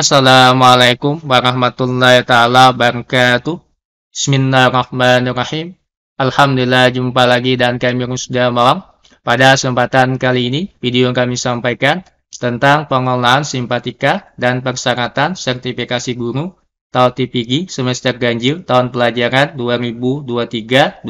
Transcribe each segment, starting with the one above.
Assalamualaikum warahmatullahi taala wabarakatuh. Bismillahirrahmanirrahim. Alhamdulillah jumpa lagi dan kami sudah malam. Pada kesempatan kali ini, video yang kami sampaikan tentang pengelolaan simpatika dan persyaratan sertifikasi guru atau TPG semester ganjil tahun pelajaran 2023-2024.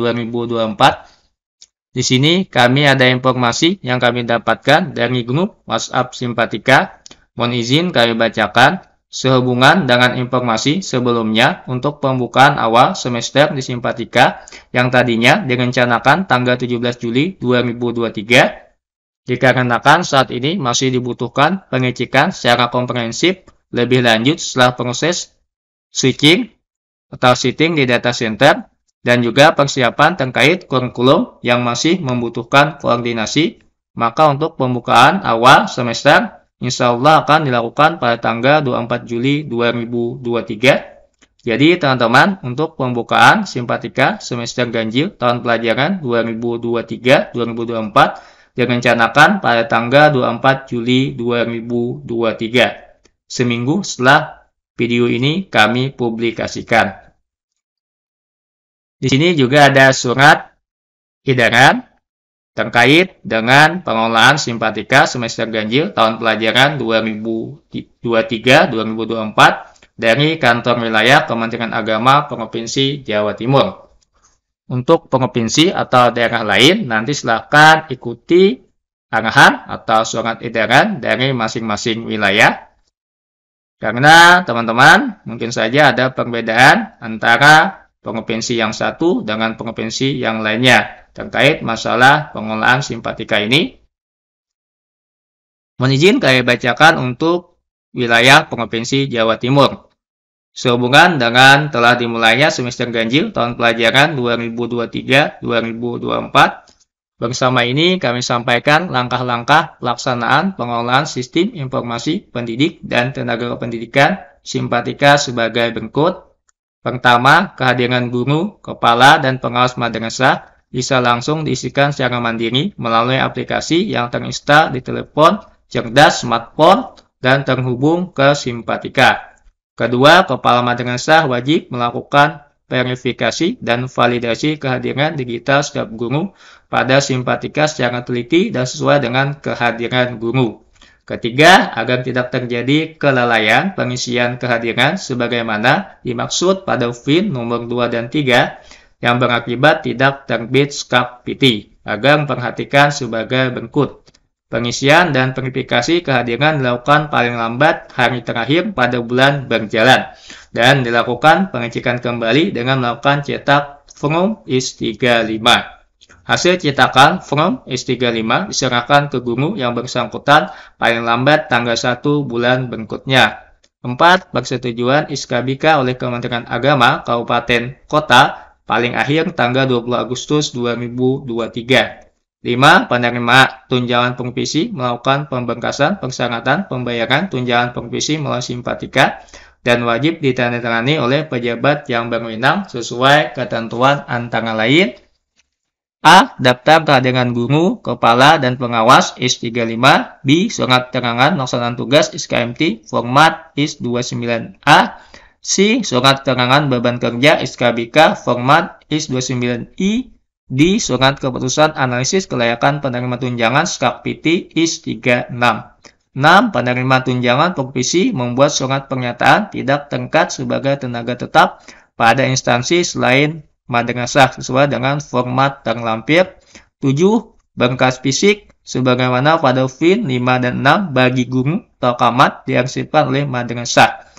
Di sini kami ada informasi yang kami dapatkan dari grup WhatsApp Simpatika Mohon izin kami bacakan sehubungan dengan informasi sebelumnya untuk pembukaan awal semester di Simpatika yang tadinya direncanakan tanggal 17 Juli 2023 dikarenakan saat ini masih dibutuhkan pengecekan secara komprehensif lebih lanjut setelah proses switching atau sitting di data center dan juga persiapan terkait kurikulum yang masih membutuhkan koordinasi, maka untuk pembukaan awal semester insya Allah akan dilakukan pada tanggal 24 Juli 2023. Jadi teman-teman, untuk pembukaan simpatika semester ganjil tahun pelajaran 2023-2024 direncanakan pada tanggal 24 Juli 2023, seminggu setelah video ini kami publikasikan. Di sini juga ada surat edaran terkait dengan pengelolaan simpatika semester ganjil tahun pelajaran 2023-2024 dari Kantor Wilayah Kementerian Agama Provinsi Jawa Timur. Untuk provinsi atau daerah lain, nanti silakan ikuti arahan atau surat edaran dari masing-masing wilayah. Karena teman-teman, mungkin saja ada perbedaan antara pengepensi yang satu dengan pengepensi yang lainnya terkait masalah pengolahan simpatika ini. Mohon izin saya bacakan untuk wilayah pengepensi Jawa Timur. Sehubungan dengan telah dimulainya semester ganjil tahun pelajaran 2023-2024, Bersama ini kami sampaikan langkah-langkah pelaksanaan pengolahan sistem informasi pendidik dan tenaga pendidikan simpatika sebagai berikut. Pertama, kehadiran guru, kepala, dan pengawas madrasah bisa langsung diisikan secara mandiri melalui aplikasi yang terinstal di telepon cerdas smartphone dan terhubung ke simpatika. Kedua, kepala madrasah wajib melakukan verifikasi dan validasi kehadiran digital setiap guru pada simpatika secara teliti dan sesuai dengan kehadiran guru. Ketiga, agar tidak terjadi kelalaian pengisian kehadiran sebagaimana dimaksud pada fin nomor 2 dan 3 yang berakibat tidak terbit skap PT, agar memperhatikan sebagai berikut. Pengisian dan verifikasi kehadiran dilakukan paling lambat hari terakhir pada bulan berjalan dan dilakukan pengecekan kembali dengan melakukan cetak form IS 35. Hasil cetakan from S35 diserahkan ke guru yang bersangkutan paling lambat tanggal 1 bulan berikutnya. 4. Persetujuan SKBK oleh Kementerian Agama Kabupaten Kota paling akhir tanggal 20 Agustus 2023. 5. Penerima tunjangan pengvisi melakukan pembengkasan persyaratan pembayaran tunjangan pengvisi melalui simpatika dan wajib ditandatangani oleh pejabat yang berwenang sesuai ketentuan antara lain A. Daftar kehadiran guru, kepala, dan pengawas IS35 B. Surat terangan laksanaan tugas SKMT format IS29A C. Surat terangan beban kerja SKBK format IS29I D. Surat keputusan analisis kelayakan penerima tunjangan SKPT IS36 6. Penerima tunjangan provisi membuat surat pernyataan tidak tengkat sebagai tenaga tetap pada instansi selain madrasah sesuai dengan format terlampir. 7. Berkas fisik sebagaimana pada fin 5 dan 6 bagi guru atau kamat diarsipkan oleh madrasah.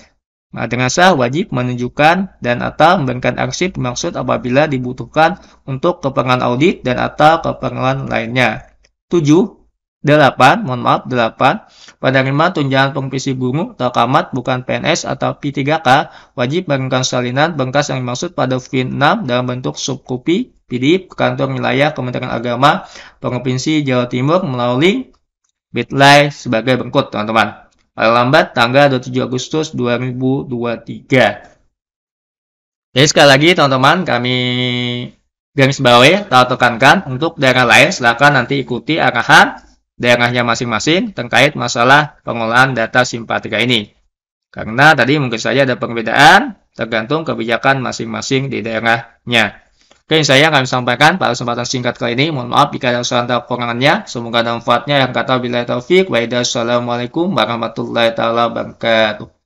Madrasah wajib menunjukkan dan atau memberikan arsip maksud apabila dibutuhkan untuk keperluan audit dan atau keperluan lainnya. 7. 8. Mohon maaf, 8. Penerima tunjangan pengisi guru atau kamat bukan PNS atau P3K wajib bangunkan salinan bengkas yang dimaksud pada VIN 6 dalam bentuk subkopi PDF kantor wilayah Kementerian Agama Provinsi Jawa Timur melalui bitly sebagai berikut, teman-teman. Paling lambat tanggal 27 Agustus 2023. Jadi sekali lagi teman-teman kami garis bawah atau tekankan untuk daerah lain silakan nanti ikuti arahan daerahnya masing-masing terkait masalah pengolahan data simpatika ini. Karena tadi mungkin saja ada perbedaan tergantung kebijakan masing-masing di daerahnya. Oke, saya akan sampaikan pada kesempatan singkat kali ini. Mohon maaf jika ada kesalahan atau kekurangannya. Semoga ada manfaatnya. Yang kata bila taufik. Waalaikumsalam Assalamualaikum warahmatullahi wabarakatuh.